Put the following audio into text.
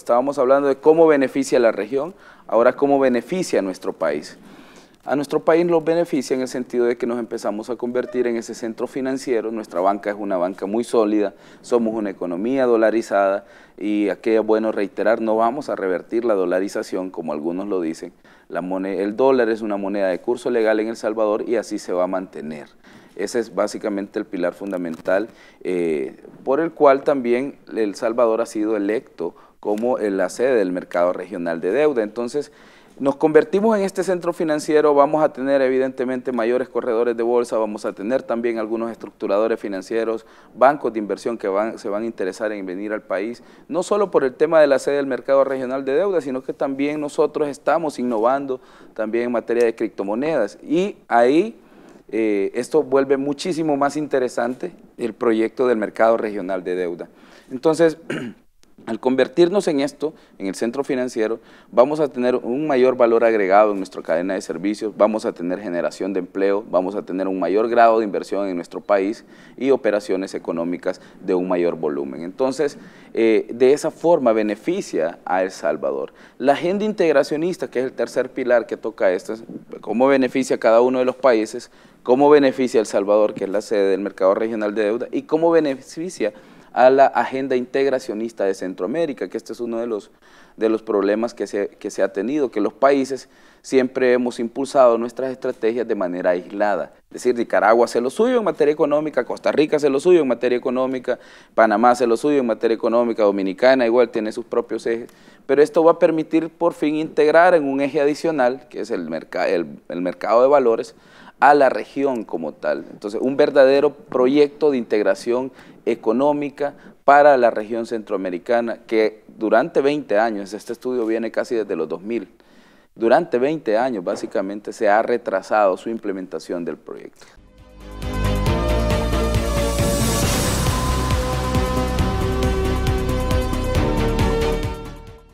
Estábamos hablando de cómo beneficia la región, ahora cómo beneficia a nuestro país. A nuestro país nos beneficia en el sentido de que nos empezamos a convertir en ese centro financiero, nuestra banca es una banca muy sólida, somos una economía dolarizada y aquí es bueno reiterar, no vamos a revertir la dolarización como algunos lo dicen. el dólar es una moneda de curso legal en El Salvador y así se va a mantener. Ese es básicamente el pilar fundamental eh, por el cual también El Salvador ha sido electo como la sede del mercado regional de deuda. Entonces, nos convertimos en este centro financiero, vamos a tener evidentemente mayores corredores de bolsa, vamos a tener también algunos estructuradores financieros, bancos de inversión que se van a interesar en venir al país, no solo por el tema de la sede del mercado regional de deuda, sino que también nosotros estamos innovando también en materia de criptomonedas y ahí eh, esto vuelve muchísimo más interesante el proyecto del mercado regional de deuda. Entonces, Al convertirnos en esto, en el centro financiero, vamos a tener un mayor valor agregado en nuestra cadena de servicios, vamos a tener generación de empleo, vamos a tener un mayor grado de inversión en nuestro país y operaciones económicas de un mayor volumen. Entonces, eh, de esa forma beneficia a El Salvador. La agenda integracionista, que es el tercer pilar que toca esto, cómo beneficia a cada uno de los países, cómo beneficia a El Salvador, que es la sede del mercado regional de deuda, y cómo beneficia a la agenda integracionista de Centroamérica, que este es uno de los, de los problemas que se, ha tenido, que los países siempre hemos impulsado nuestras estrategias de manera aislada. Es decir, Nicaragua se lo suyo en materia económica, Costa Rica se lo suyo en materia económica, Panamá se lo suyo en materia económica, Dominicana igual tiene sus propios ejes, pero esto va a permitir por fin integrar en un eje adicional, que es el, el mercado de valores, a la región como tal. Entonces, un verdadero proyecto de integración económica para la región centroamericana, que durante 20 años, este estudio viene casi desde los 2000, durante 20 años básicamente se ha retrasado su implementación del proyecto.